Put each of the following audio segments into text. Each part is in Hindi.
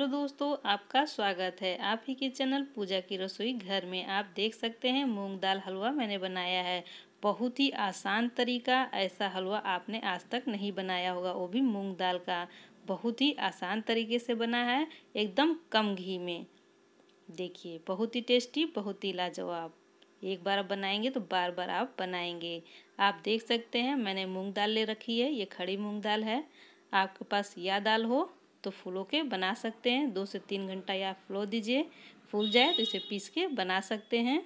हेलो दोस्तों आपका स्वागत है आप ही के चैनल पूजा की रसोई घर में आप देख सकते हैं मूंग दाल हलवा मैंने बनाया है बहुत ही आसान तरीका ऐसा हलवा आपने आज तक नहीं बनाया होगा वो भी मूंग दाल का बहुत ही आसान तरीके से बना है एकदम कम घी में देखिए बहुत ही टेस्टी बहुत ही लाजवाब एक बार आप बनाएंगे तो बार बार आप बनाएंगे आप देख सकते हैं मैंने मूँग दाल ले रखी है ये खड़ी मूँग दाल है आपके पास या दाल हो तो फूलों के बना सकते हैं दो से तीन घंटा या फ्लो दीजिए फूल जाए तो इसे पीस के बना सकते हैं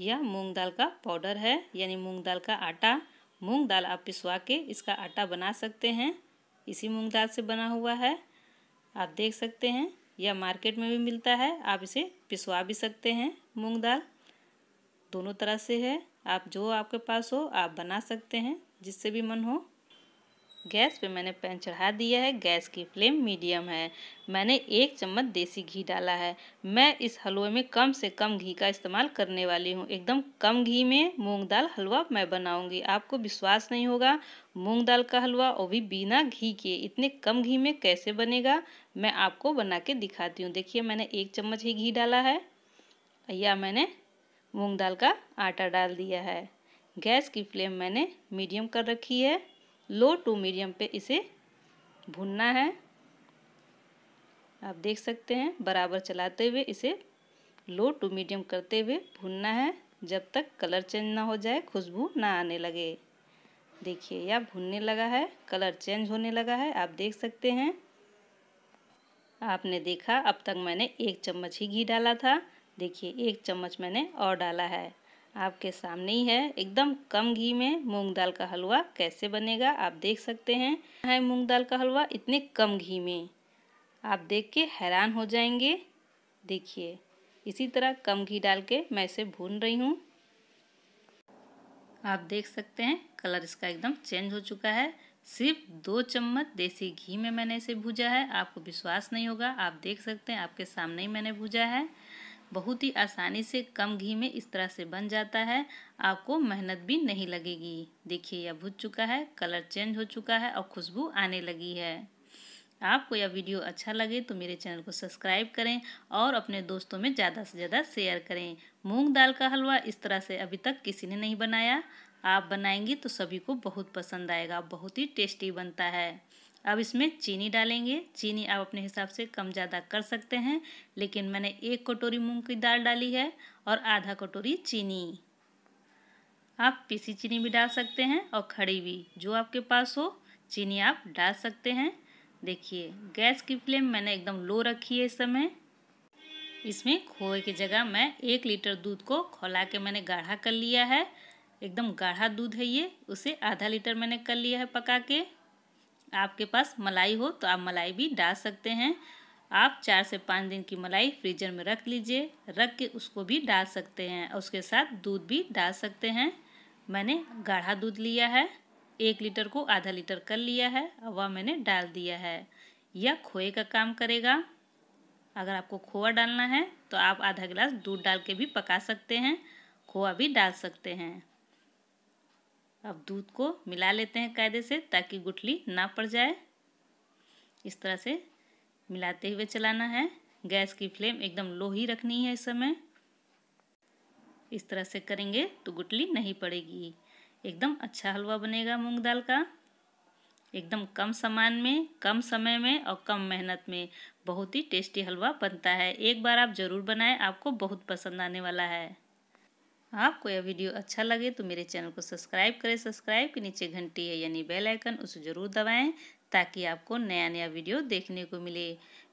यह मूंग दाल का पाउडर है यानी मूंग दाल का आटा मूंग दाल आप पिसवा के इसका आटा बना सकते हैं इसी मूंग दाल से बना हुआ है आप देख सकते हैं यह मार्केट में भी मिलता है आप इसे पिसवा भी सकते हैं मूंग दाल दोनों तरह से है आप जो आपके पास हो आप बना सकते हैं जिससे भी मन हो गैस पे मैंने पैन चढ़ा दिया है गैस की फ्लेम मीडियम है मैंने एक चम्मच देसी घी डाला है मैं इस हलवे में कम से कम घी का इस्तेमाल करने वाली हूँ एकदम कम घी में मूंग दाल हलवा मैं बनाऊँगी आपको विश्वास नहीं होगा मूंग दाल का हलवा वो भी बिना घी के इतने कम घी में कैसे बनेगा मैं आपको बना के दिखाती हूँ देखिए मैंने एक चम्मच ही घी डाला है या मैंने मूँग दाल का आटा डाल दिया है गैस की फ्लेम मैंने मीडियम कर रखी है लो टू मीडियम पे इसे भुनना है आप देख सकते हैं बराबर चलाते हुए इसे लो टू मीडियम करते हुए भुनना है जब तक कलर चेंज ना हो जाए खुशबू ना आने लगे देखिए यह भुनने लगा है कलर चेंज होने लगा है आप देख सकते हैं आपने देखा अब तक मैंने एक चम्मच ही घी डाला था देखिए एक चम्मच मैंने और डाला है आपके सामने ही है एकदम कम घी में मूंग दाल का हलवा कैसे बनेगा आप देख सकते हैं है मूंग दाल का हलवा इतने कम घी में आप देख के हैरान हो जाएंगे देखिए इसी तरह कम घी डाल के मैं इसे भून रही हूँ आप देख सकते हैं कलर इसका एकदम चेंज हो चुका है सिर्फ दो चम्मच देसी घी में मैंने इसे भूजा है आपको विश्वास नहीं होगा आप देख सकते हैं आपके सामने ही मैंने भूजा है बहुत ही आसानी से कम घी में इस तरह से बन जाता है आपको मेहनत भी नहीं लगेगी देखिए यह भुज चुका है कलर चेंज हो चुका है और खुशबू आने लगी है आपको यह वीडियो अच्छा लगे तो मेरे चैनल को सब्सक्राइब करें और अपने दोस्तों में ज़्यादा से ज़्यादा शेयर करें मूंग दाल का हलवा इस तरह से अभी तक किसी ने नहीं बनाया आप बनाएंगी तो सभी को बहुत पसंद आएगा बहुत ही टेस्टी बनता है अब इसमें चीनी डालेंगे चीनी आप अपने हिसाब से कम ज़्यादा कर सकते हैं लेकिन मैंने एक कटोरी मूंग की दाल डाली है और आधा कटोरी चीनी आप पीसी चीनी भी डाल सकते हैं और खड़ी भी जो आपके पास हो चीनी आप डाल सकते हैं देखिए गैस की फ्लेम मैंने एकदम लो रखी है इस समय इसमें खोए की जगह मैं एक लीटर दूध को खोला के मैंने गाढ़ा कर लिया है एकदम गाढ़ा दूध है ये उसे आधा लीटर मैंने कर लिया है पका के आपके पास मलाई हो तो आप मलाई भी डाल सकते हैं आप चार से पाँच दिन की मलाई फ्रीजर में रख लीजिए रख के उसको भी डाल सकते हैं और उसके साथ दूध भी डाल सकते हैं मैंने गाढ़ा दूध लिया है एक लीटर को आधा लीटर कर लिया है और वह मैंने डाल दिया है यह खोए का काम करेगा अगर आपको खोआ डालना है तो आप आधा गिलास दूध डाल के भी पका सकते हैं खोआ भी डाल सकते हैं अब दूध को मिला लेते हैं कायदे से ताकि गुठली ना पड़ जाए इस तरह से मिलाते हुए चलाना है गैस की फ्लेम एकदम लो ही रखनी है इस समय इस तरह से करेंगे तो गुटली नहीं पड़ेगी एकदम अच्छा हलवा बनेगा मूंग दाल का एकदम कम सामान में कम समय में और कम मेहनत में बहुत ही टेस्टी हलवा बनता है एक बार आप ज़रूर बनाएं आपको बहुत पसंद आने वाला है आपको यह वीडियो अच्छा लगे तो मेरे चैनल को सब्सक्राइब करें सब्सक्राइब के नीचे घंटी है यानी बेल आइकन उसे ज़रूर दबाएं ताकि आपको नया नया वीडियो देखने को मिले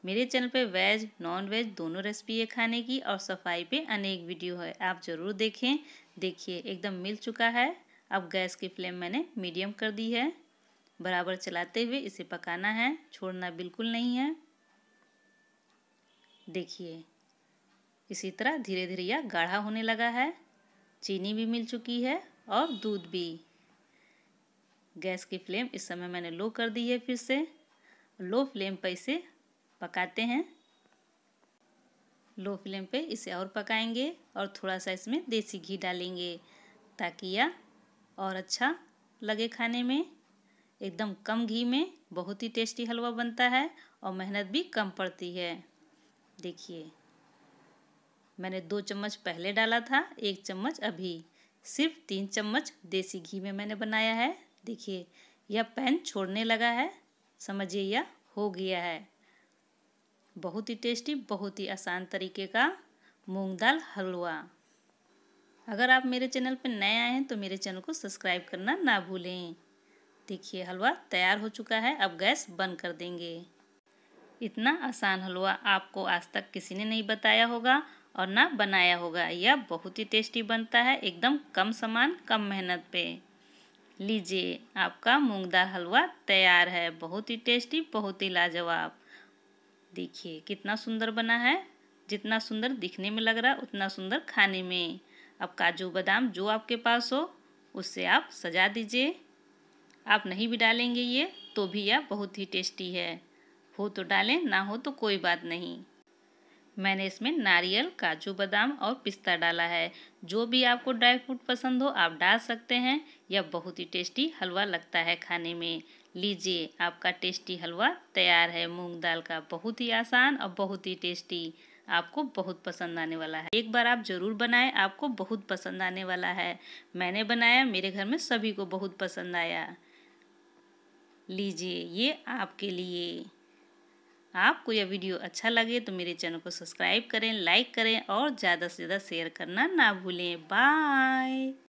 मेरे चैनल पे वेज नॉन वेज दोनों रेसिपी है खाने की और सफाई पे अनेक वीडियो है आप ज़रूर देखें देखिए एकदम मिल चुका है अब गैस की फ्लेम मैंने मीडियम कर दी है बराबर चलाते हुए इसे पकाना है छोड़ना बिल्कुल नहीं है देखिए इसी तरह धीरे धीरे यह गाढ़ा होने लगा है चीनी भी मिल चुकी है और दूध भी गैस की फ्लेम इस समय मैंने लो कर दी है फिर से लो फ्लेम पर इसे पकाते हैं लो फ्लेम पे इसे और पकाएंगे और थोड़ा सा इसमें देसी घी डालेंगे ताकि यह और अच्छा लगे खाने में एकदम कम घी में बहुत ही टेस्टी हलवा बनता है और मेहनत भी कम पड़ती है देखिए मैंने दो चम्मच पहले डाला था एक चम्मच अभी सिर्फ तीन चम्मच देसी घी में मैंने बनाया है देखिए यह पैन छोड़ने लगा है समझिए यह हो गया है बहुत ही टेस्टी बहुत ही आसान तरीके का मूंग दाल हलवा अगर आप मेरे चैनल पर नए आए हैं तो मेरे चैनल को सब्सक्राइब करना ना भूलें देखिए हलवा तैयार हो चुका है अब गैस बंद कर देंगे इतना आसान हलवा आपको आज तक किसी ने नहीं बताया होगा और ना बनाया होगा यह बहुत ही टेस्टी बनता है एकदम कम सामान कम मेहनत पे लीजिए आपका मूंग दाल हलवा तैयार है बहुत ही टेस्टी बहुत ही लाजवाब देखिए कितना सुंदर बना है जितना सुंदर दिखने में लग रहा है उतना सुंदर खाने में अब काजू बादाम जो आपके पास हो उससे आप सजा दीजिए आप नहीं भी डालेंगे ये तो भी यह बहुत ही टेस्टी है हो तो डालें ना हो तो कोई बात नहीं मैंने इसमें नारियल काजू बादाम और पिस्ता डाला है जो भी आपको ड्राई फ्रूट पसंद हो आप डाल सकते हैं यह बहुत ही टेस्टी हलवा लगता है खाने में लीजिए आपका टेस्टी हलवा तैयार है मूंग दाल का बहुत ही आसान और बहुत ही टेस्टी आपको बहुत पसंद आने वाला है एक बार आप ज़रूर बनाएं आपको बहुत पसंद आने वाला है मैंने बनाया मेरे घर में सभी को बहुत पसंद आया लीजिए ये आपके लिए आपको यह वीडियो अच्छा लगे तो मेरे चैनल को सब्सक्राइब करें लाइक करें और ज़्यादा से ज़्यादा शेयर करना ना भूलें बाय